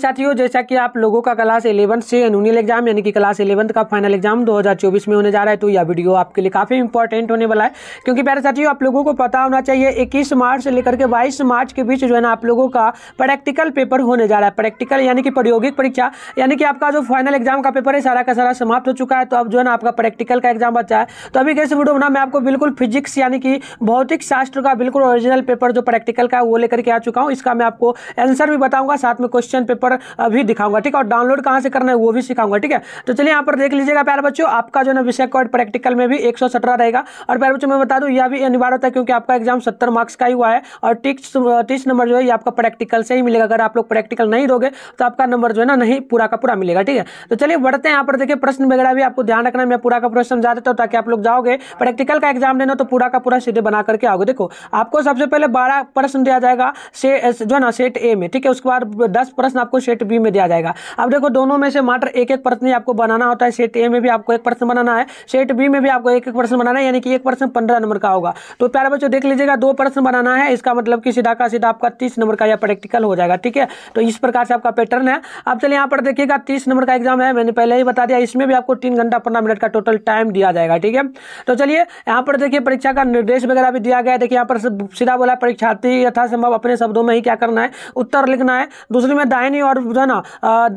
साथियों जैसा कि आप लोगों का क्लास इलेवंथ से एनुअल एग्जाम यानी कि क्लास इलेवंथ का फाइनल एग्जाम 2024 में होने जा रहा है तो यह वीडियो आपके लिए काफी इंपॉर्टेंट होने वाला है क्योंकि प्यारे साथियों आप लोगों को पता होना चाहिए 21 मार्च से लेकर के 22 मार्च के बीच जो है ना आप लोगों का प्रैक्टिकल पेपर होने जा रहा है प्रैक्टिकल यानी कि प्रायोगिक परीक्षा यानी कि आपका जो फाइनल एग्जाम का पेपर है सारा का सारा समाप्त हो चुका है तो अब जो है ना आपका प्रैक्टिकल का एग्जाम बचा है तो अभी कैसे वीडियो बना मैं आपको बिल्कुल फिजिक्स यानी कि भौतिक शास्त्र का बिल्कुल ओरिजिनल पेपर जो प्रैक्टिकल का है वो लेकर के आ चुका हूँ इसका मैं आपको आंसर भी बताऊंगा साथ में क्वेश्चन पेपर पर भी दिखाऊंगा ठीक है और डाउनलोड कहाँ से करना है वो भी सिखाऊंगा ठीक है तो चलिए यहाँ पर देख लीजिएगा प्यार बच्चों आपका जो है विषय कॉर्ड प्रैक्टिकल में भी एक रहेगा और प्यार बच्चों मैं बता दूँ यह भी अनिवार्य होता है क्योंकि आपका एग्जाम सत्तर मार्क्स का ही हुआ है और टिक्स टिक्स नंबर जो है ये आपका प्रैक्टिकल से ही मिलेगा अगर आप लोग प्रैक्टिकल नहीं दोगे तो आपका नंबर जो है ना नहीं पूरा का पूरा मिलेगा ठीक है तो चलिए बढ़ते हैं यहाँ पर देखिए प्रश्न वगैरह भी आपको ध्यान रखना मैं पूरा का पूरा समझा देता हूँ ताकि आप लोग जाओगे प्रैक्टिकल का एग्जाम देना तो पूरा का पूरा सीधे बना करके आओगे देखो आपको सबसे पहले बारह प्रश्न दिया जाएगा से जो है ना सेट ए में ठीक है उसके बाद दस प्रश्न आपको सेट बी में दिया जाएगा अब देखो दोनों में से मात्र एक एक प्रश्न आपको बनाना होता है सेट ए में भी आपको एक प्रश्न बनाना है सेट बी में भी आपको एक एक प्रश्न बनाना है यानी कि एक प्रश्न पंद्रह नंबर का होगा तो प्यारे बच्चों देख लीजिएगा दो प्रश्न बनाना है इसका मतलब कि सीधा का सीधा आपका तीस नंबर का या प्रैक्टिकल हो जाएगा ठीक है तो इस प्रकार से आपका पैटर्न है अब चलिए यहाँ पर देखिएगा तीस नंबर का एग्जाम है मैंने पहले ही बता दिया इसमें भी आपको तीन घंटा पंद्रह मिनट का टोटल टाइम दिया जाएगा ठीक है तो चलिए यहाँ पर देखिए परीक्षा का निर्देश वगैरह भी दिया गया है देखिए यहाँ पर सीधा बोला परीक्षार्थी यथासंभव अपने शब्दों में ही क्या करना है उत्तर लिखना है दूसरे में दाहिनी और जो ना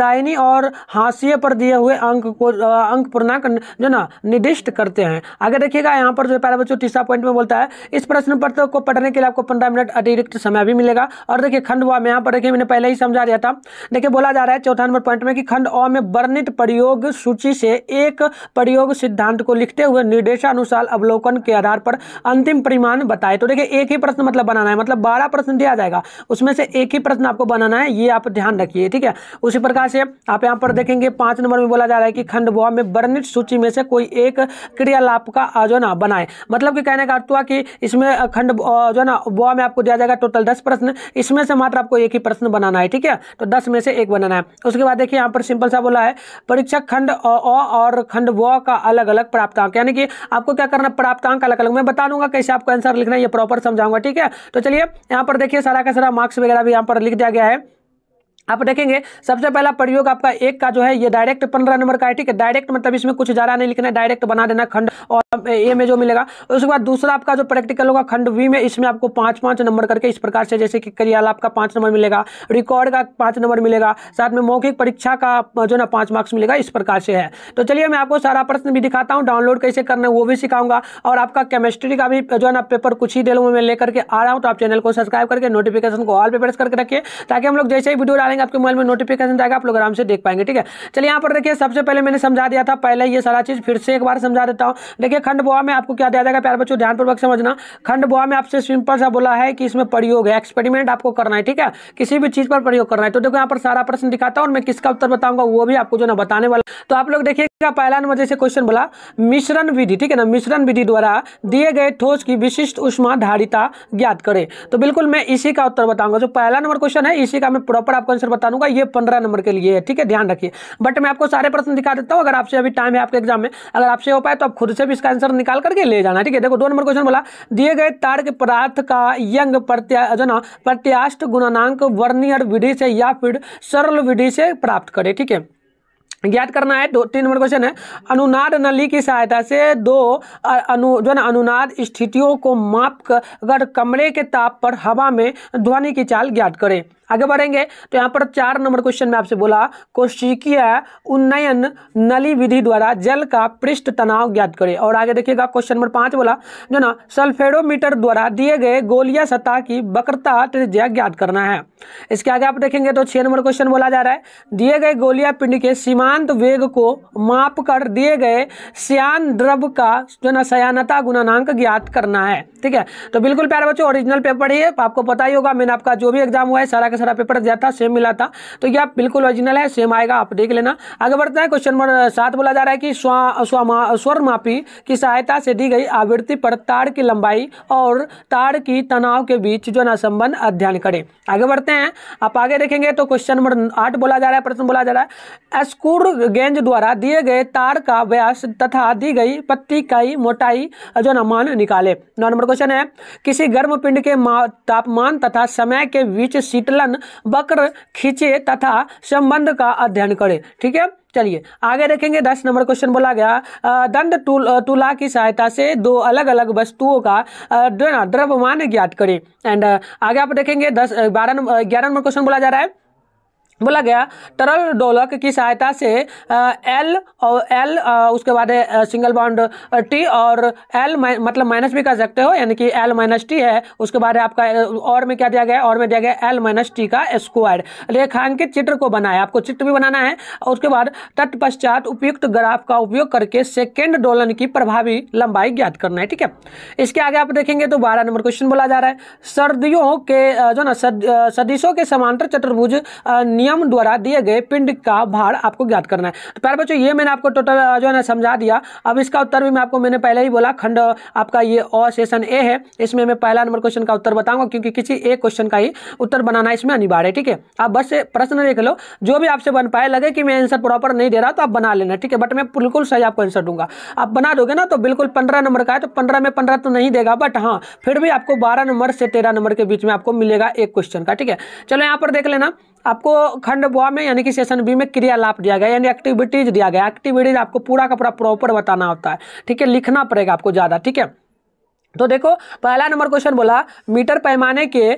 दायनी और हाशिए पर दिए हुए अंक को अंक पूर्णांक जो ना निर्दिष्ट करते हैं आगे देखिएगा यहाँ पर जो पहला बच्चों तीसरा पॉइंट में बोलता है इस प्रश्न पत्र तो को पढ़ने के लिए आपको पंद्रह मिनट अतिरिक्त समय भी मिलेगा और देखिए खंड वा में यहाँ पर देखिए मैंने पहले ही समझा दिया था देखिए बोला जा रहा है चौथा नंबर पॉइंट में कि खंड अ में वर्णित प्रयोग सूची से एक प्रयोग सिद्धांत को लिखते हुए निर्देशानुसार अवलोकन के आधार पर अंतिम परिमाण बताए तो देखिए एक ही प्रश्न मतलब बनाना है मतलब बारह प्रश्न दिया जाएगा उसमें से एक ही प्रश्न आपको बनाना है ये आप ध्यान रखिए लिए ठीक है उसी प्रकार से आप यहाँ पर देखेंगे पांच नंबर में बोला जा रहा है कि खंड खंडवा में वर्णित सूची में से कोई एक क्रियालाप का जो ना बनाए मतलब कि कहने का अर्थ हुआ कि इसमें खंड जो ना बुआ में आपको दिया जाएगा टोटल दस प्रश्न इसमें से मात्र आपको एक ही प्रश्न बनाना है ठीक है तो दस में से एक बनाना है उसके बाद देखिए यहाँ पर सिंपल सा बोला है परीक्षक खंड अ और खंड व का अलग अलग प्राप्तांक यानी कि आपको क्या करना प्राप्तांक अलग अलग मैं बता दूंगा कैसे आपको आंसर लिखना है ये प्रॉपर समझाऊंगा ठीक है तो चलिए यहाँ पर देखिए सारा का सारा मार्क्स वगैरह भी यहाँ पर लिख दिया गया है आप देखेंगे सबसे पहला प्रयोग आपका एक का जो है ये डायरेक्ट पंद्रह नंबर का है ठीक है डायरेक्ट मतलब इसमें कुछ ज्यादा नहीं लिखना है डायरेक्ट बना देना खंड और ए में जो मिलेगा उसके बाद दूसरा आपका जो प्रैक्टिकल होगा खंड वी में इसमें आपको पांच पांच नंबर करके इस प्रकार से जैसे कि करियाला आपका पांच नंबर मिलेगा रिकॉर्ड का पांच नंबर मिलेगा साथ में मौखिक परीक्षा का जो ना पांच मार्क्स मिलेगा इस प्रकार से है तो चलिए मैं आपको सारा प्रश्न भी दिखाता हूँ डाउनलोड कैसे करना है वो भी सिखाऊंगा और आपका केमिस्ट्री का भी जो है ना पेपर कुछ ही देरों में लेकर के आ रहा हूँ तो आप चैनल को सब्सक्राइब करके नोटिफिकेशन को ऑल पे प्रेस करके रखिए ताकि हम लोग जैसे ही वीडियो डालेंगे आपके मोबाइल में नोटिफिकेशन जाएगा आप लोग आराम से देख पाएंगे ठीक है चलिए यहाँ पर देखिए सबसे पहले मैंने समझा दिया था पहले ये सारा चीज़ फिर से एक बार समझा देता हूँ देखिए खंड बुआ में आपको क्या दिया जाएगा प्यार बच्चों ध्यानपूर्वक समझना खंड बुआ में आपसे सिंपल सा बोला है कि इसमें प्रयोग है एक्सपेरिमेंट आपको करना है ठीक है किसी भी चीज पर प्रयोग करना है तो देखो यहाँ पर सारा प्रश्न दिखाता हूँ और मैं किसका उत्तर बताऊंगा वो भी आपको जो ना बताने वाला तो आप लोग देखिएगा पहला नंबर जैसे क्वेश्चन बोला मिश्रण विधि ठीक है ना मिश्रण विधि द्वारा दिए गए ठोस की विशिष्ट उष्मा धारिता ज्ञात करें तो बिल्कुल मैं इसी का उत्तर बताऊंगा जो पहला नंबर क्वेश्चन है इसी का मैं प्रॉपर आपको आंसर बताऊंगा ये पंद्रह नंबर के लिए है ठीक है ध्यान रखिए बट मैं आपको सारे प्रश्न दिखा देता हूँ अगर आपसे अभी टाइम है आपके एग्जाम में अगर आपसे हो पाए तो आप खुद से भी इसका आंसर निकाल करके ले जाना ठीक है देखो दो नंबर क्वेश्चन बोला दिए गए तार के पदार्थ का यंग जो ना प्रत्याष्ट गुणनांक वर्नियर विधि से या फिर सरल विधि से प्राप्त करे ठीक है ज्ञात करना है दो तीन नंबर क्वेश्चन है अनुनाद नली की सहायता से दो अनु जो ना अनुनाद स्थितियों को माप कर कमरे के ताप पर हवा में ध्वनि की चाल ज्ञात करें आगे बढ़ेंगे तो यहाँ पर चार नंबर क्वेश्चन में आपसे बोला कोशिकीय उन्नयन नली विधि द्वारा जल का पृष्ठ तनाव ज्ञात करें और आगे देखिएगा क्वेश्चन नंबर पांच बोला जो ना सल्फेडोमीटर द्वारा दिए गए गोलिया सतह की वक्रता त्रिज्या ज्ञात करना है इसके आगे आप देखेंगे तो छह नंबर क्वेश्चन बोला जा रहा है दिए गए गोलिया पिंड के सीमांत वेग को माप कर दिए गए श्यान द्रव का जो ना सयानता गुणनांक ज्ञात करना है ठीक है तो बिल्कुल प्यारे बच्चों ओरिजिनल पेपर ही है आपको पता ही होगा मैंने आपका जो भी एग्जाम हुआ है सारा का सारा पेपर दिया था सेम मिला था तो यह बिल्कुल ओरिजिनल है सेम आएगा आप देख लेना आगे बढ़ते हैं क्वेश्चन नंबर सात बोला जा रहा है कि स्वर मापी की सहायता से दी गई आवृत्ति पर तार की लंबाई और तार की तनाव के बीच जो ना संबंध अध्ययन करें आगे बढ़ते हैं आप आगे देखेंगे तो क्वेश्चन नंबर आठ बोला जा रहा है प्रश्न बोला जा रहा है एस्कुर गेंज द्वारा दिए गए तार का व्यास तथा दी गई पत्ती का मोटाई जो ना मान निकाले नौ नंबर क्वेश्चन है किसी गर्म पिंड के तापमान तथा समय के बीच शीतलन वक्र खींचे तथा संबंध का अध्ययन करें ठीक है चलिए आगे देखेंगे दस नंबर क्वेश्चन बोला गया दंड तुल, तुला की सहायता से दो अलग अलग वस्तुओं का द्रव्यमान ज्ञात करें एंड आगे आप देखेंगे दस बारह ग्यारह नंबर क्वेश्चन बोला जा रहा है बोला गया तरल डोलक की सहायता से एल और एल उसके बाद सिंगल बाउंड टी और एल मतलब माइनस भी कर सकते हो यानी कि एल माइनस टी है उसके बाद आपका और में क्या दिया गया और में दिया गया एल माइनस टी का स्क्वायर रेखांकित चित्र को बनाया आपको चित्र भी बनाना है उसके बाद तत्पश्चात उपयुक्त ग्राफ का उपयोग करके सेकेंड डोलन की प्रभावी लंबाई ज्ञात करना है ठीक है इसके आगे आप देखेंगे तो बारह नंबर क्वेश्चन बोला जा रहा है सर्दियों के जो ना सदिशों के समांतर चतुर्भुज नियम नियम द्वारा दिए गए पिंड का भार आपको ज्ञात करना है तो प्यार बच्चों ये मैंने आपको टोटल जो है ना समझा दिया अब इसका उत्तर भी मैं आपको मैंने पहले ही बोला खंड आपका ये अ सेशन ए है इसमें मैं पहला नंबर क्वेश्चन का उत्तर बताऊंगा क्योंकि किसी एक क्वेश्चन का ही उत्तर बनाना इसमें अनिवार्य है ठीक है आप बस प्रश्न देख लो जो भी आपसे बन पाए लगे कि मैं आंसर प्रॉपर नहीं दे रहा तो आप बना लेना ठीक है बट मैं बिल्कुल सही आपको आंसर दूंगा आप बना दोगे ना तो बिल्कुल पंद्रह नंबर का है तो पंद्रह में पंद्रह तो नहीं देगा बट हाँ फिर भी आपको बारह नंबर से तेरह नंबर के बीच में आपको मिलेगा एक क्वेश्चन का ठीक है चलो यहाँ पर देख लेना आपको खंड बुआ में यानी कि सेशन बी में क्रियालाप दिया गया यानी एक्टिविटीज दिया गया एक्टिविटीज आपको पूरा का पूरा प्रॉपर बताना होता है ठीक है लिखना पड़ेगा आपको ज़्यादा ठीक है तो देखो पहला नंबर क्वेश्चन बोला मीटर पैमाने के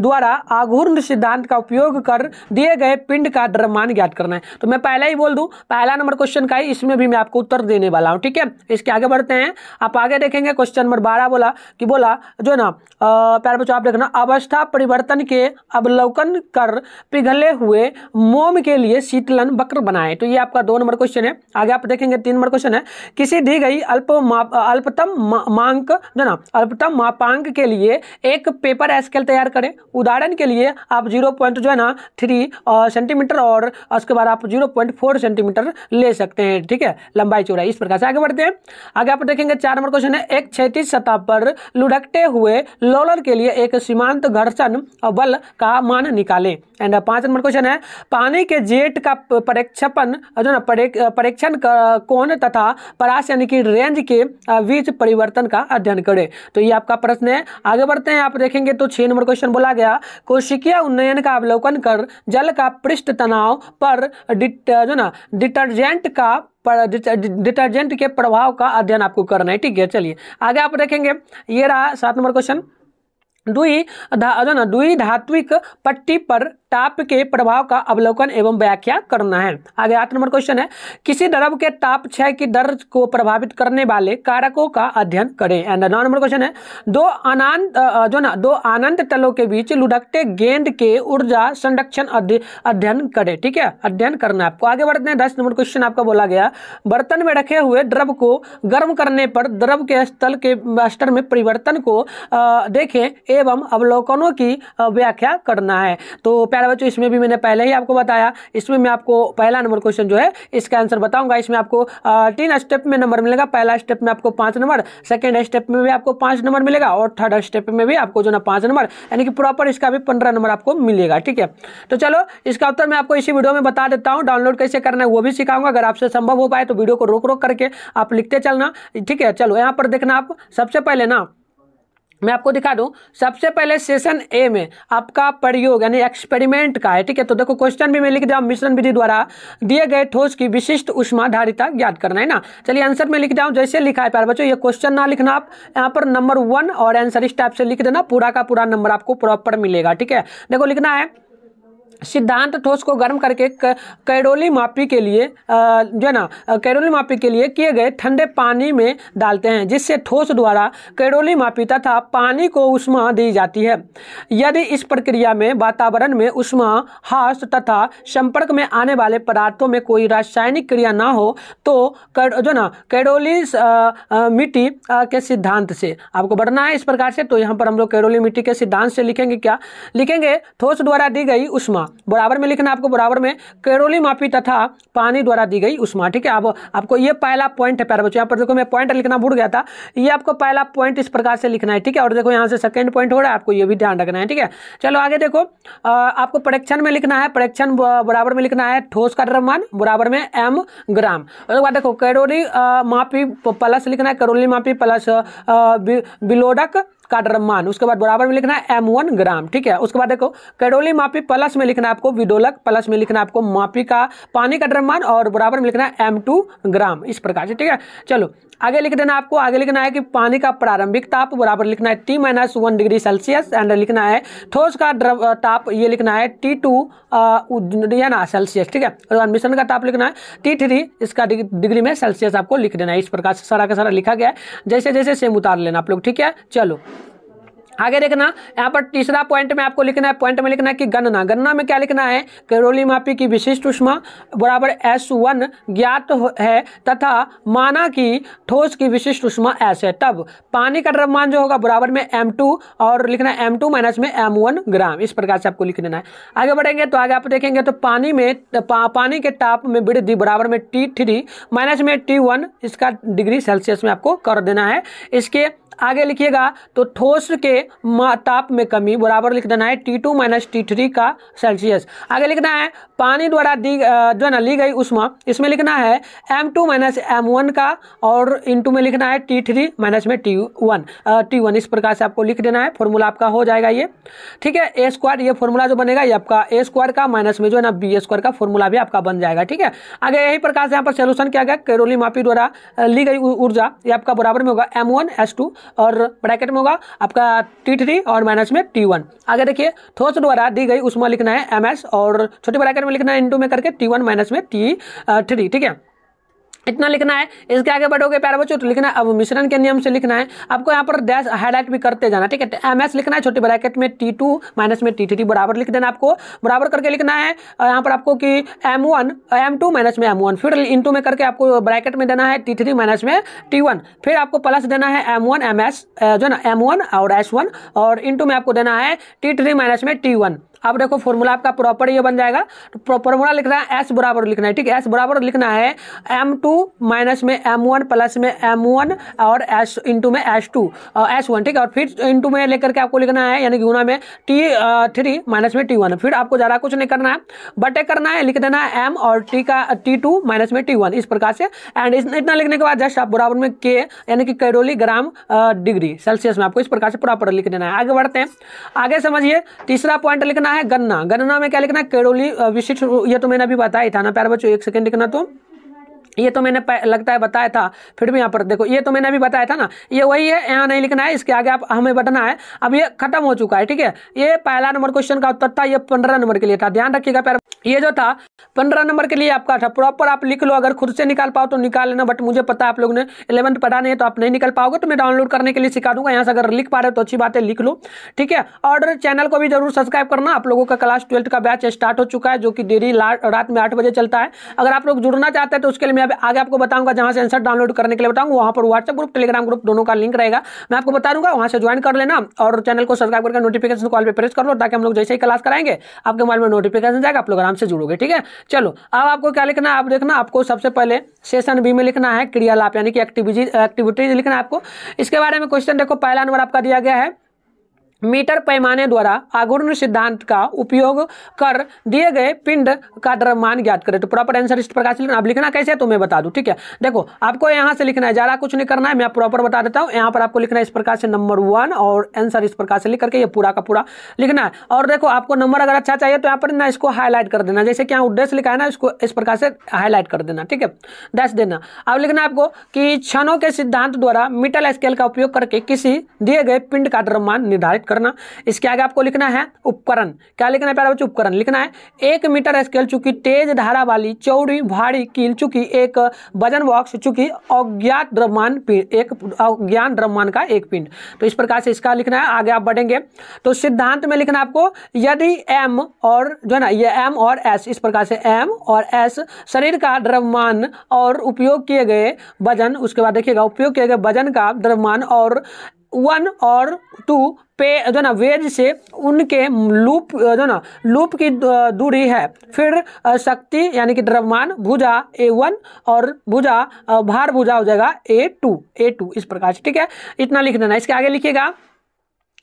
द्वारा आघूर्ण सिद्धांत का उपयोग कर दिए गए पिंड का द्रव्यमान ज्ञात करना है तो मैं पहला ही बोल दूं पहला नंबर क्वेश्चन का ही इसमें भी मैं आपको उत्तर देने वाला हूं ठीक है इसके आगे बढ़ते हैं आप आगे देखेंगे क्वेश्चन नंबर बारह बोला कि बोला जो ना प्यार बच्चों आप देखना अवस्था परिवर्तन के अवलोकन कर पिघले हुए मोम के लिए शीतलन वक्र बनाए तो ये आपका दो नंबर क्वेश्चन है आगे आप देखेंगे तीन नंबर क्वेश्चन है किसी दी गई अल्प अल्पतम मांग जना ना अल्पतम मापांक के लिए एक पेपर स्केल तैयार करें उदाहरण के लिए आप जीरो पॉइंट जो है ना थ्री सेंटीमीटर और उसके बाद आप जीरो पॉइंट फोर सेंटीमीटर ले सकते हैं ठीक है लंबाई चौड़ाई इस प्रकार से आगे बढ़ते हैं आगे आप देखेंगे चार नंबर क्वेश्चन है एक छैतीस सतह पर लुढ़कते हुए लोलर के लिए एक सीमांत घर्षण बल का मान निकालें एंड पांच नंबर क्वेश्चन है पानी के जेट का परीक्षपन जो ना परीक्षण कोण तथा परास यानी कि रेंज के बीच परिवर्तन का अध्ययन अध्ययन करें तो ये आपका प्रश्न है आगे बढ़ते हैं आप देखेंगे तो छह नंबर क्वेश्चन बोला गया कोशिकीय उन्नयन का अवलोकन कर जल का पृष्ठ तनाव पर जो ना डिटर्जेंट का पर डिटर्जेंट के प्रभाव का अध्ययन आपको करना है ठीक है चलिए आगे आप देखेंगे ये रहा सात नंबर क्वेश्चन दुई धा जो ना दुई धात्विक पट्टी पर ताप के प्रभाव का अवलोकन एवं व्याख्या करना है आगे आठ नंबर क्वेश्चन है किसी द्रव के ताप क्षय की दर को प्रभावित करने वाले कारकों का अध्ययन करें एंड नौ नंबर क्वेश्चन है दो अनंत जो ना दो अनंत तलों के बीच लुढ़कते गेंद के ऊर्जा संरक्षण अध्ययन करें ठीक है अध्ययन करना आपको आगे बढ़ते हैं दस नंबर क्वेश्चन आपका बोला गया बर्तन में रखे हुए द्रव को गर्म करने पर द्रव के स्थल के स्तर में परिवर्तन को देखें एवं अवलोकनों की व्याख्या करना है तो प्यारे प्यारे बच्चों इसमें भी मैंने पहले ही आपको बताया इसमें मैं आपको पहला नंबर क्वेश्चन जो है इसका आंसर बताऊंगा इसमें आपको तीन स्टेप में नंबर मिलेगा पहला स्टेप में आपको पांच नंबर सेकेंड स्टेप में भी आपको पांच नंबर मिलेगा और थर्ड स्टेप में भी आपको जो ना पांच नंबर यानी कि प्रॉपर इसका भी पंद्रह नंबर आपको मिलेगा ठीक है तो चलो इसका उत्तर मैं आपको इसी वीडियो में बता देता हूँ डाउनलोड कैसे करना है वो भी सिखाऊंगा अगर आपसे संभव हो पाए तो वीडियो को रोक रोक करके आप लिखते चलना ठीक है चलो यहाँ पर देखना आप सबसे पहले ना मैं आपको दिखा दूं सबसे पहले सेशन ए में आपका प्रयोग यानी एक्सपेरिमेंट का है ठीक है तो देखो क्वेश्चन भी मैं लिख दिया मिश्रण विधि द्वारा दिए गए ठोस की विशिष्ट उष्माधारिता ज्ञात करना है ना चलिए आंसर में लिख जाऊँ जैसे लिखा है प्यार बच्चों ये क्वेश्चन ना लिखना आप यहाँ पर नंबर वन और आंसर इस टाइप से लिख देना पूरा का पूरा नंबर आपको प्रॉपर मिलेगा ठीक है देखो लिखना है सिद्धांत ठोस को गर्म करके कैरोली मापी के लिए जो है ना कैडोली मापी के लिए किए गए ठंडे पानी में डालते हैं जिससे ठोस द्वारा कैरोली मापी तथा पानी को उष्मा दी जाती है यदि इस प्रक्रिया में वातावरण में उष्मा हास तथा संपर्क में आने वाले पदार्थों में कोई रासायनिक क्रिया ना हो तो कर, जो ना कैडोली मिट्टी के सिद्धांत से आपको बढ़ना है इस प्रकार से तो यहाँ पर हम लोग कैरोली मिट्टी के सिद्धांत से लिखेंगे क्या लिखेंगे ठोस द्वारा दी गई उष्मा बराबर में लिखना आपको बराबर में कैरोली माफी तथा पानी द्वारा दी गई उष्मा ठीक है अब आपको ये पहला पॉइंट है प्यार बच्चों यहाँ पर देखो मैं पॉइंट लिखना भूल गया था ये आपको पहला पॉइंट इस प्रकार से लिखना है ठीक है और देखो यहाँ से सेकेंड पॉइंट हो रहा है आपको ये भी ध्यान रखना है ठीक है चलो आगे देखो आपको परीक्षण में लिखना है परीक्षण बराबर में लिखना है ठोस का द्रव्यमान बराबर में एम ग्राम उसके बाद देखो कैरोली मापी प्लस लिखना है करोली मापी प्लस बिलोडक का ड्रम्मान उसके बाद बराबर में लिखना है एम वन ग्राम ठीक है उसके बाद देखो कैडोली मापी प्लस में लिखना है आपको विडोलक प्लस में लिखना है आपको मापी का पानी का ड्रम्मान और बराबर में लिखना है एम टू ग्राम इस प्रकार से ठीक है चलो आगे लिख देना आपको आगे लिखना है कि पानी का प्रारंभिक ताप बराबर लिखना है T minus one degree Celsius and लिखना है ठोस का ताप ये लिखना है टी टू ना सेल्सियस ठीक है और मिश्रण का ताप लिखना है टी थ्री इसका डिग्री में सेल्सियस आपको लिख देना है इस प्रकार से सारा का सारा लिखा गया है जैसे जैसे सेम उतार लेना आप लोग ठीक है चलो आगे देखना यहाँ पर तीसरा पॉइंट में आपको लिखना है पॉइंट में लिखना है कि गणना गणना में क्या लिखना है करोली मापी की विशिष्ट उष्मा बराबर एस वन ज्ञात है तथा माना कि ठोस की विशिष्ट उष्मा एस है तब पानी का द्रव्यमान जो होगा बराबर में एम टू और लिखना है एम टू माइनस में एम वन ग्राम इस प्रकार से आपको लिख देना है आगे बढ़ेंगे तो आगे आप देखेंगे तो पानी में पा, पानी के ताप में वृद्धि बराबर में टी थ्री माइनस में टी वन इसका डिग्री सेल्सियस में आपको कर देना है इसके आगे लिखिएगा तो ठोस के ताप में कमी बराबर लिख देना है T two minus T three का सेल्सियस आगे लिखना है पानी द्वारा दी जो है ना ली गई उष्मा इसमें लिखना है M two minus M one का और इनटू में लिखना है टी थ्री माइनस में टी वन टी वन इस प्रकार से आपको लिख देना है फॉर्मूला आपका हो जाएगा ये ठीक है ए स्क्वायर ये फॉर्मूला जो बनेगा ये आपका ए स्क्वायर का माइनस में जो है ना बी स्क्वायर का फॉर्मूला भी आपका बन जाएगा ठीक है आगे यही प्रकार से यहाँ पर सोल्यूशन किया गया कैरोली मापी द्वारा ली गई ऊर्जा ये आपका बराबर में होगा एम वन एस टू और ब्रैकेट में होगा आपका टी थ्री और माइनस में टी वन आगे देखिए ठोस द्वारा दी गई उसमें लिखना है एम एस और छोटे ब्रैकेट में लिखना है इंटू में करके टी वन माइनस में टी थ्री ठीक है इतना लिखना है इसके आगे बढ़ोगे प्यारे बच्चों तो लिखना अब मिश्रण के नियम से लिखना है आपको यहाँ पर डैश हाईलाइट भी करते जाना ठीक है एम तो एस लिखना है छोटे ब्रैकेट में टी टू माइनस में टी थ्री बराबर लिख देना आपको बराबर करके लिखना है यहाँ पर आपको कि M one M two minus में एम वन फिर इंटू में करके आपको ब्रैकेट में देना है टी थ्री माइनस में टी वन फिर आपको प्लस देना है एम वन एम एस जो ना एम वन और एस वन और टू में आपको देना है टी थ्री माइनस में टी वन अब देखो फॉर्मूला आपका प्रॉपर ये बन जाएगा तो फॉर्मूला लिखना है एस बराबर लिखना है ठीक है एस बराबर लिखना है एम टू माइनस में एम वन प्लस में एम वन और एस इंटू में एस टू और एस वन ठीक है और फिर इंटू में लेकर के आपको लिखना है यानी कि गुना में टी थ्री माइनस में टी वन फिर आपको ज़्यादा कुछ नहीं करना है बटे करना है लिख देना है एम और टी का टी टू माइनस में टी वन इस प्रकार से एंड इतना लिखने के बाद जस्ट आप बराबर में के यानी कि कैरोली ग्राम डिग्री सेल्सियस में आपको इस प्रकार से प्रॉपर लिख देना है आगे बढ़ते हैं आगे समझिए तीसरा पॉइंट लिखना है गन्ना गन्ना में क्या लिखना है केडोली विशिष्ट ये तो मैंने अभी बताया था ना प्यार बच्चों एक सेकंड लिखना तो ये तो मैंने लगता है बताया था फिर भी यहाँ पर देखो ये तो मैंने अभी बताया था ना ये वही है यहाँ नहीं लिखना है इसके आगे आप हमें बढ़ना है अब ये खत्म हो चुका है ठीक है ये पहला नंबर क्वेश्चन का उत्तर था ये पंद्रह नंबर के लिए था ध्यान रखिएगा प्यार ये जो था पंद्रह नंबर के लिए आपका था प्रॉपर आप लिख लो अगर खुद से निकाल पाओ तो निकाल लेना बट मुझे पता आप लोग ने इलेवंथ पढ़ा नहीं है तो आप नहीं निकल पाओगे तो मैं डाउनलोड करने के लिए सिखा दूंगा यहाँ से अगर लिख पा रहे हो तो अच्छी बात है लिख लो ठीक है और चैनल को भी जरूर सब्सक्राइब करना आप लोगों का क्लास ट्वेल्थ का बैच स्टार्ट हो चुका है जो कि डेली रात में आठ बजे चलता है अगर आप लोग जुड़ना चाहते हैं तो उसके लिए मैं आगे आपको बताऊंगा जहां से आंसर डाउनलोड करने के लिए बताऊंगा वहां पर व्हाट्सएप ग्रुप टेलीग्राम ग्रुप दोनों का लिंक रहेगा मैं आपको बता दूंगा वहां से ज्वाइन कर लेना और चैनल को सब्सक्राइब करके नोटिफिकेशन कॉल पर प्रेस कर लो ताकि हम लोग जैसे ही क्लास कराएंगे आपके मोबाइल में नोटिफिकेशन जाएगा आप लोग आराम से जुड़ोगे ठीक है चलो अब आपको क्या लिखना है आप देखना आपको सबसे पहले सेशन बी में लिखना है क्रियालाप यानी कि एक्टिविटी एक्टिविटीज लिखना है आपको इसके बारे में क्वेश्चन देखो पहला नंबर आपका दिया गया है मीटर पैमाने द्वारा आघूर्ण सिद्धांत का उपयोग कर दिए गए पिंड का द्रव्यमान ज्ञात करें तो प्रॉपर आंसर इस प्रकार से लिखना अब लिखना कैसे है तो मैं बता दूं ठीक है देखो आपको यहाँ से लिखना है ज़्यादा कुछ नहीं करना है मैं प्रॉपर बता देता हूँ यहाँ पर आपको लिखना है इस प्रकार से नंबर वन और आंसर इस प्रकार से लिख करके ये पूरा का पूरा लिखना है और देखो आपको नंबर अगर अच्छा चाहिए तो यहाँ पर ना इसको हाईलाइट कर देना जैसे कि यहाँ उद्देश्य लिखा है ना इसको इस प्रकार से हाईलाइट कर देना ठीक है दस देना अब लिखना है आपको कि क्षणों के सिद्धांत द्वारा मीटर स्केल का उपयोग करके किसी दिए गए पिंड का द्रव्यमान निर्धारित करना इसके आगे आपको लिखना है उपकरण क्या लिखना है प्यारे बच्चों उपकरण लिखना है एक मीटर स्केल चूंकि तेज धारा वाली चौड़ी भारी कील चूंकि एक वजन बॉक्स चूंकि अज्ञात द्रव्यमान एक अज्ञान द्रव्यमान का एक पिंड तो इस प्रकार से इसका लिखना है आगे आप बढ़ेंगे तो सिद्धांत में लिखना आपको यदि एम और जो है ना ये एम और एस इस प्रकार से एम और एस शरीर का द्रव्यमान और उपयोग किए गए वजन उसके बाद देखिएगा उपयोग किए गए वजन का द्रव्यमान और वन और टू पे जो ना वेज से उनके लूप जो ना लूप की दूरी है फिर शक्ति यानी कि द्रव्यमान भुजा ए वन और भुजा भार भुजा हो जाएगा ए टू ए टू इस प्रकार से ठीक है इतना लिख देना इसके आगे लिखिएगा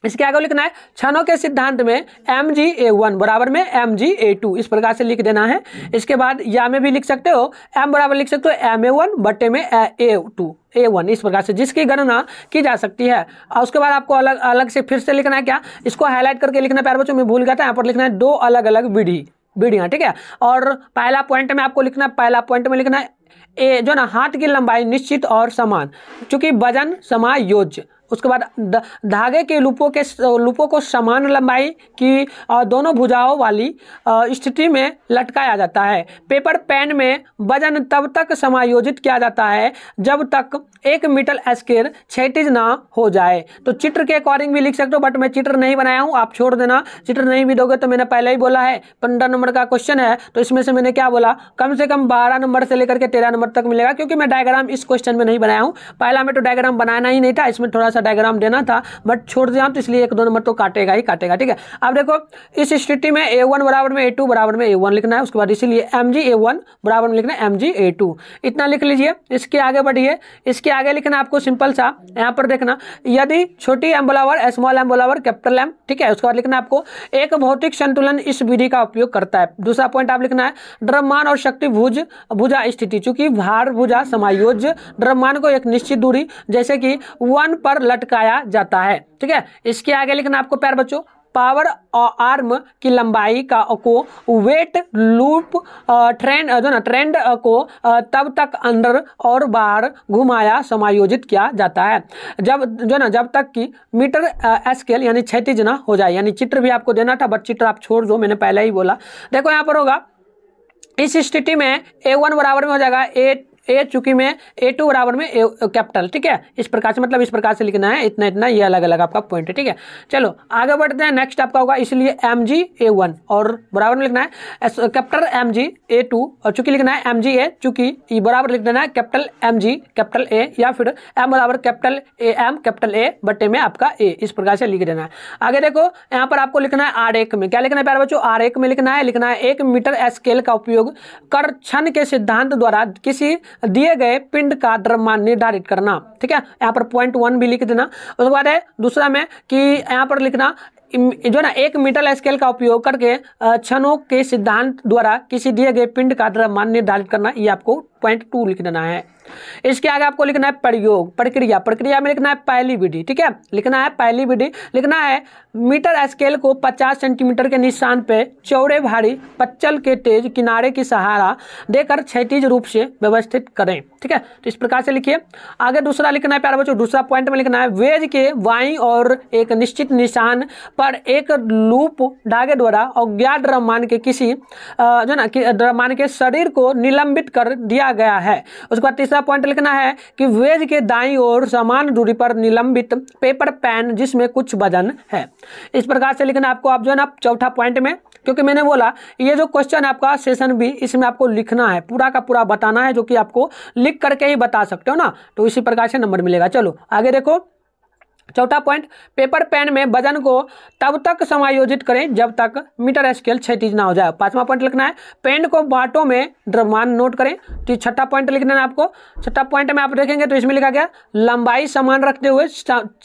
इसके आगे लिखना है क्षणों के सिद्धांत में एम जी ए वन बराबर में एम जी ए टू इस प्रकार से लिख देना है इसके बाद या में भी लिख सकते हो एम बराबर लिख सकते हो एम ए वन बटे में ए टू ए वन इस प्रकार से जिसकी गणना की जा सकती है और उसके बाद आपको अलग अलग से फिर से लिखना है क्या इसको हाईलाइट करके लिखना प्यार बच्चों में भूल गया था यहाँ पर लिखना है दो अलग अलग विधि विधियाँ ठीक है और पहला पॉइंट में आपको लिखना पहला पॉइंट में लिखना है ए जो ना हाथ की लंबाई निश्चित और समान चूंकि वजन समायोज्य उसके बाद धागे के लूपों के लूपों को समान लंबाई की दोनों भुजाओं वाली स्थिति में लटकाया जाता है पेपर पैन में वजन तब तक समायोजित किया जाता है जब तक एक मीटर स्केर छेटिज ना हो जाए तो चित्र के अकॉर्डिंग भी लिख सकते हो बट मैं चित्र नहीं बनाया हूँ आप छोड़ देना चित्र नहीं भी दोगे तो मैंने पहले ही बोला है पंद्रह नंबर का क्वेश्चन है तो इसमें से मैंने क्या बोला कम से कम बारह नंबर से लेकर के तेरह नंबर तक मिलेगा क्योंकि मैं डायग्राम इस क्वेश्चन में नहीं बनाया हूँ पहला मैं तो डायग्राम बनाना ही नहीं था इसमें थोड़ा सा डायग्राम देना था बट छोड़ दिया तो इसलिए एक दो नंबर तो काटेगा ही काटेगा ठीक है अब देखो इस स्थिति में ए वन बराबर में ए टू बराबर में ए वन लिखना है उसके बाद इसीलिए एम जी ए वन बराबर में लिखना है एम जी ए टू इतना लिख लीजिए इसके आगे बढ़िए इसके आगे लिखना आपको सिंपल सा यहाँ पर देखना यदि छोटी एम बोलावर स्मॉल एम बोलावर कैपिटल एम ठीक है उसके बाद लिखना आपको एक भौतिक संतुलन इस विधि का उपयोग करता है दूसरा पॉइंट आप लिखना है द्रव्यमान और शक्ति भुज भुजा स्थिति चूंकि भार भुजा समायोज्य द्रव्यमान को एक निश्चित दूरी जैसे कि वन पर लटकाया जाता है ठीक है इसके आगे लिखना आपको प्यार बच्चों पावर आर्म की लंबाई का को वेट लूप ट्रेंड जो ना ट्रेंड को तब तक अंदर और बाहर घुमाया समायोजित किया जाता है जब जो ना जब तक कि मीटर स्केल यानी क्षतिज ना हो जाए यानी चित्र भी आपको देना था बट चित्र आप छोड़ दो मैंने पहले ही बोला देखो यहाँ पर होगा इस स्थिति में ए वन बराबर में हो जाएगा ए ए चूंकि में ए टू बराबर में ए कैपिटल uh, ठीक है इस प्रकार से मतलब इस प्रकार से लिखना है इतना इतना ये अलग अलग आपका पॉइंट है ठीक है चलो आगे बढ़ते हैं नेक्स्ट आपका होगा इसलिए एम जी ए वन और बराबर में लिखना है capital M G A two और चूंकि लिखना है एम जी ए चूंकि e बराबर लिख देना है capital M G capital A या फिर एम बराबर capital A M capital A बटे में आपका ए इस प्रकार से लिख देना है आगे देखो यहाँ पर आपको लिखना है आर एक में क्या लिखना है प्यार बच्चों आर एक में लिखना है लिखना है एक मीटर स्केल का उपयोग कर क्षण के सिद्धांत द्वारा किसी दिए गए पिंड का द्रव्यमान निर्धारित करना ठीक है यहाँ पर पॉइंट वन भी लिख देना उसके बाद है दूसरा में कि यहाँ पर लिखना जो ना एक मीटर स्केल का उपयोग करके क्षणों के सिद्धांत द्वारा किसी दिए गए पिंड का द्रव्यमान निर्धारित करना ये आपको पॉइंट टू लिख देना है इसके आगे आपको लिखना है प्रयोग प्रक्रिया प्रक्रिया में लिखना है पहली विधि ठीक है लिखना है पहली विधि लिखना है मीटर स्केल को 50 सेंटीमीटर के निशान पे चौड़े भारी पच्चल के तेज किनारे की सहारा देकर क्षैतिज रूप से व्यवस्थित करें ठीक है तो इस प्रकार से लिखिए आगे दूसरा लिखना है प्यारे बच्चों दूसरा पॉइंट में लिखना है वेज के वाई और एक निश्चित निशान पर एक लूप धागे द्वारा अज्ञात द्रव्यमान के किसी जो ना कि के शरीर को निलंबित कर दिया लिखा गया है उसके बाद तीसरा पॉइंट लिखना है कि वेज के दाई ओर समान दूरी पर निलंबित पेपर पैन जिसमें कुछ वजन है इस प्रकार से लिखना आपको आप जो है ना चौथा पॉइंट में क्योंकि मैंने बोला ये जो क्वेश्चन आपका सेशन भी इसमें आपको लिखना है पूरा का पूरा बताना है जो कि आपको लिख करके ही बता सकते हो ना तो इसी प्रकार से नंबर मिलेगा चलो आगे देखो चौथा पॉइंट पेपर पेन में वजन को तब तक समायोजित करें जब तक मीटर स्केल क्षतिज ना हो जाए पांचवा पॉइंट लिखना है पेन को बाटों में द्रव्यमान नोट करें तो छठा पॉइंट लिखना है आपको छठा पॉइंट में आप देखेंगे तो इसमें लिखा गया लंबाई समान रखते हुए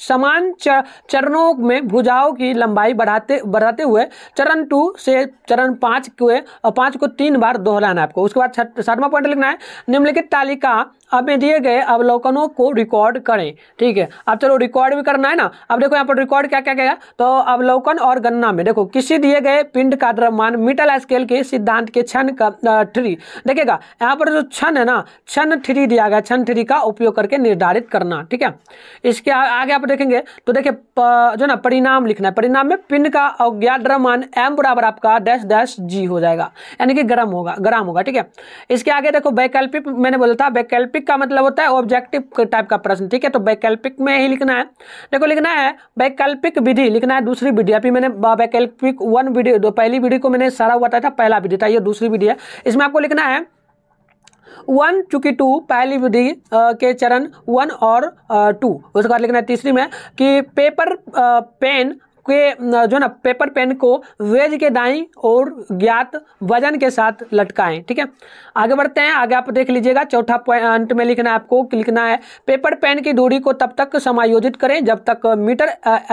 समान चरणों में भुजाओं की लंबाई बढ़ाते बढ़ाते हुए चरण टू से चरण पाँच को पाँच को तीन बार दोहराना है आपको उसके बाद सातवां पॉइंट लिखना है निम्नलिखित तालिका अब में दिए गए अवलोकनों को रिकॉर्ड करें ठीक है अब चलो रिकॉर्ड भी करना है ना अब देखो यहाँ पर रिकॉर्ड क्या क्या गया तो अवलोकन और गणना में देखो किसी दिए गए पिंड का द्रव्यमान मिटल स्केल के सिद्धांत के क्षण का थ्री देखेगा यहाँ पर जो क्षण है ना क्षण थ्री दिया गया क्षण थ्री का उपयोग करके निर्धारित करना ठीक है इसके आगे आप देखेंगे तो देखिए जो ना परिणाम लिखना है परिणाम में पिंड का अज्ञात द्रव्यमान एम बराबर आपका डैश डैश जी हो जाएगा यानी कि गर्म होगा गर्म होगा ठीक है इसके आगे देखो वैकल्पिक मैंने बोला था वैकल्पिक वैकल्पिक का मतलब होता है ऑब्जेक्टिव टाइप का प्रश्न ठीक है तो वैकल्पिक में ही लिखना है देखो लिखना है वैकल्पिक विधि लिखना है दूसरी विधि अभी मैंने वैकल्पिक वन वीडियो दो पहली वीडियो को मैंने सारा बताया था पहला विधि था यह दूसरी विधि है इसमें आपको लिखना है वन चूंकि टू पहली विधि के चरण वन और टू उसके बाद लिखना है तीसरी में कि पेपर पेन आपके जो ना पेपर पेन को वेज के दाई और ज्ञात वजन के साथ लटकाएं ठीक है आगे बढ़ते हैं आगे आप देख लीजिएगा चौथा पॉइंट में लिखना है आपको लिखना है पेपर पेन की दूरी को तब तक समायोजित करें जब तक मीटर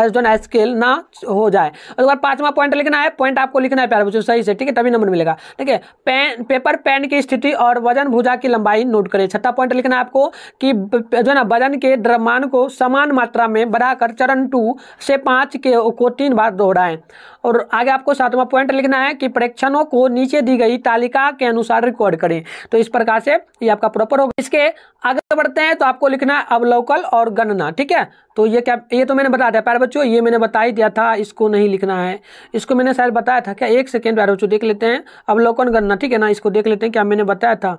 जो ना स्केल ना हो जाए और बाद पांचवा पॉइंट लिखना है पॉइंट आपको लिखना है प्यार बच्चों सही से ठीक है तभी नंबर मिलेगा ठीक है पेन पेपर पेन की स्थिति और वजन भूजा की लंबाई नोट करें छठा पॉइंट लिखना है आपको कि जो ना वजन के द्रव्यमान को समान मात्रा में बढ़ाकर चरण टू से पांच के को तीन बार दोहराएं और आगे आपको सातवां पॉइंट लिखना है कि प्रेक्षणों को नीचे दी गई तालिका के अनुसार रिकॉर्ड करें तो इस प्रकार से ये आपका प्रॉपर होगा इसके आगे बढ़ते हैं तो आपको लिखना है अवलोकल और गणना ठीक है तो ये क्या ये तो मैंने बता दिया प्यारे बच्चों ये मैंने बता ही दिया था इसको नहीं लिखना है इसको मैंने शायद बताया था क्या एक सेकेंड प्यारे बच्चों देख लेते हैं अवलोकन गणना ठीक है ना इसको देख लेते हैं क्या मैंने बताया था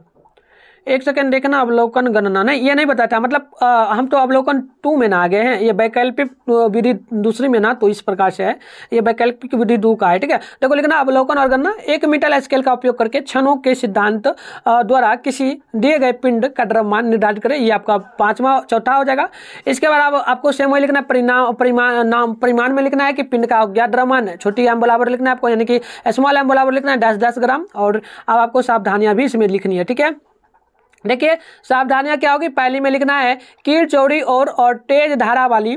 एक सेकेंड देखना अवलोकन गणना नहीं ये नहीं बताता मतलब आ, हम तो अवलोकन टू में ना आ गए हैं ये वैकल्पिक विधि दूसरी में ना तो इस प्रकार से है ये वैकल्पिक विधि दो का है ठीक है देखो लिखना अवलोकन और गणना एक मीटर स्केल का उपयोग करके क्षणों के सिद्धांत द्वारा किसी दिए गए पिंड का द्रव्यमान निर्धारित करें ये आपका पांचवा चौथा हो जाएगा इसके बाद अब आपको सेम वही लिखना है परिणाम परिमाण नाम परिमाण में लिखना है कि पिंड का अज्ञात द्रव्यमान है छोटी एम बराबर लिखना है आपको यानी कि स्मॉल एम बराबर लिखना है दस दस ग्राम और अब आपको सावधानियां भी इसमें लिखनी है ठीक है देखिए सावधानियां क्या होगी पहली में लिखना है कीड़ चौड़ी और, और तेज धारा वाली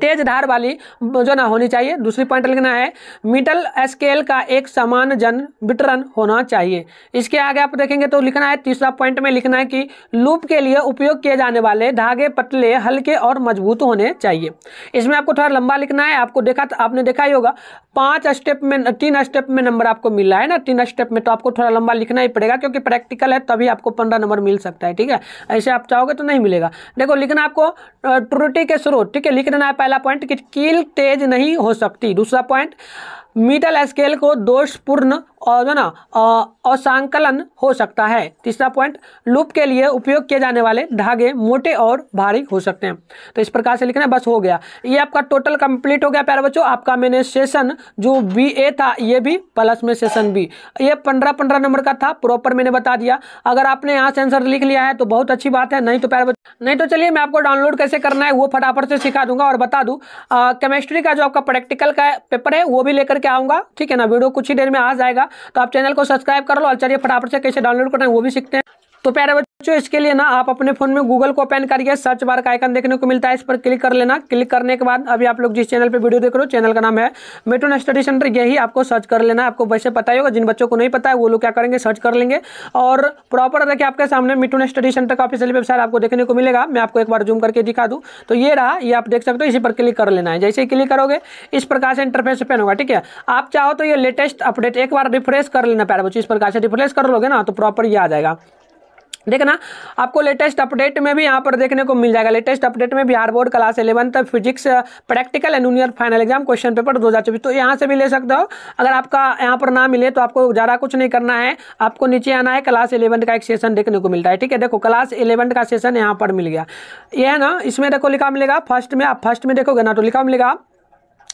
तेज धार वाली जो ना होनी चाहिए दूसरी पॉइंट लिखना है मिडल स्केल का एक समान जन वितरण होना चाहिए इसके आगे आप देखेंगे तो लिखना है तीसरा पॉइंट में लिखना है कि लूप के लिए उपयोग किए जाने वाले धागे पतले हल्के और मजबूत होने चाहिए इसमें आपको थोड़ा लंबा लिखना है आपको देखा तो आपने देखा ही होगा पांच स्टेप में तीन स्टेप में नंबर आपको मिला है ना तीन स्टेप में तो आपको थोड़ा लंबा लिखना ही पड़ेगा क्योंकि प्रैक्टिकल है तभी आपको पंद्रह नंबर मिल सकता है ठीक है ऐसे आप चाहोगे तो नहीं मिलेगा देखो लिखना आपको त्रुटि के स्रोत ठीक है लिख देना पहला पॉइंट कि कील तेज नहीं हो सकती दूसरा पॉइंट मीटल स्केल को दोषपूर्ण और जो ना असंकलन हो सकता है तीसरा पॉइंट लूप के लिए उपयोग किए जाने वाले धागे मोटे और भारी हो सकते हैं तो इस प्रकार से लिखना है बस हो गया ये आपका टोटल कंप्लीट हो गया प्यारे बच्चों आपका मैंने सेशन जो बी ए था ये भी प्लस में सेशन बी ये पंद्रह पंद्रह नंबर का था प्रॉपर मैंने बता दिया अगर आपने यहाँ से आंसर लिख लिया है तो बहुत अच्छी बात है नहीं तो प्यारे बच्चों नहीं तो चलिए मैं आपको डाउनलोड कैसे करना है वो फटाफट से सिखा दूंगा और बता दूँ केमिस्ट्री का जो आपका प्रैक्टिकल का पेपर है वो भी लेकर के आऊँगा ठीक है ना वीडियो कुछ ही देर में आ जाएगा तो आप चैनल को सब्सक्राइब कर लो और चलिए फटाफट से कैसे डाउनलोड करना है वो भी सीखते हैं तो प्यारे बच्चों इसके लिए ना आप अपने फोन में गूगल को ओपन करिए सर्च बार का आइकन देखने को मिलता है इस पर क्लिक कर लेना क्लिक करने के बाद अभी आप लोग जिस चैनल पर वीडियो देख रहे हो चैनल का नाम है मेटोन स्टडी सेंटर यही आपको सर्च कर लेना आपको वैसे पता ही होगा जिन बच्चों को नहीं पता है वो लोग क्या करेंगे सर्च कर लेंगे और प्रॉपर देखिए आपके सामने मिटोन स्टडी सेंटर का ऑफिशियल वेबसाइट आपको देखने को मिलेगा मैं आपको एक बार जूम करके दिखा दूँ तो ये रहा ये आप देख सकते हो इसी पर क्लिक कर लेना है जैसे ही क्लिक करोगे इस प्रकार से इंटरफेस ओपन होगा ठीक है आप चाहो तो ये लेटेस्ट अपडेट एक बार रिफ्रेश कर लेना प्यारे बच्चों इस प्रकार से रिफ्रेश कर लोगे ना तो प्रॉपर ये आ जाएगा देखना आपको लेटेस्ट अपडेट में भी यहाँ पर देखने को मिल जाएगा लेटेस्ट अपडेट में Bihar board class eleventh physics practical and यूनियर फाइनल एग्जाम क्वेश्चन पेपर दो हजार चौबीस तो यहाँ से भी ले सकते हो अगर आपका यहाँ पर ना मिले तो आपको ज़्यादा कुछ नहीं करना है आपको नीचे आना है क्लास इलेवंथ का एक सेशन देखने को मिलता है ठीक है देखो क्लास इलेवंथ का सेशन यहाँ पर मिल गया ये है ना इसमें देखो लिखा मिलेगा फर्स्ट में आप फर्स्ट में देखोगे ना तो लिखा मिलेगा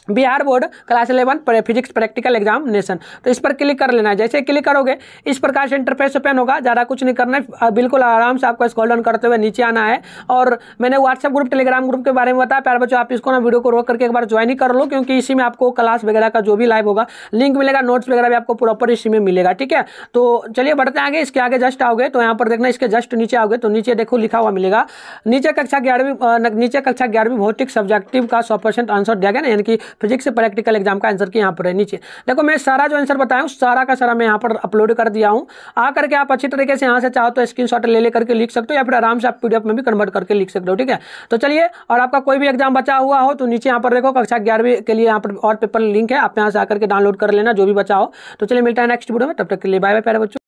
Bihar board class eleven physics practical examination तो इस पर क्लिक कर लेना है जैसे क्लिक करोगे इस प्रकार से इंटरफेस ओपन होगा ज़्यादा कुछ नहीं करना है बिल्कुल आराम से आपको स्कॉल डाउन करते हुए नीचे आना है और मैंने व्हाट्सएप ग्रुप टेलीग्राम ग्रुप के बारे में बताया प्यार बच्चों आप इसको ना वीडियो को रोक करके एक बार ज्वाइन ही कर लो क्योंकि इसी में आपको क्लास वगैरह का जो भी लाइव होगा लिंक मिलेगा नोट्स वगैरह भी आपको प्रॉपर इसी में मिलेगा ठीक है तो चलिए बढ़ते आगे इसके आगे जस्ट आओगे तो यहाँ पर देखना इसके जस्ट नीचे आओगे तो नीचे देखो लिखा हुआ मिलेगा नीचे कक्षा ग्यारहवीं नीचे कक्षा ग्यारहवीं भौतिक सब्जेक्टिव का सौ आंसर दिया गया ना यानी कि फिजिक्स प्रैक्टिकल एग्जाम का आंसर की यहाँ पर है नीचे देखो मैं सारा जो आंसर बताया हूँ सारा का सारा मैं यहाँ पर अपलोड कर दिया हूँ आ करके आप अच्छी तरीके से यहाँ से चाहो तो स्क्रीन ले लेकर के लिख सकते हो या फिर आराम से आप पीडीएफ में भी कन्वर्ट करके लिख सकते हो ठीक है तो चलिए और आपका कोई भी एग्जाम बचा हुआ हो तो नीचे यहाँ पर देखो कक्षा ग्यारहवीं के लिए यहाँ पर और पेपर लिंक है आप यहाँ से आकर के डाउनलोड कर लेना जो भी बचा हो तो चलिए मिलता है नेक्स्ट वीडियो में तब तक के लिए बाय बाय प्यारे बच्चों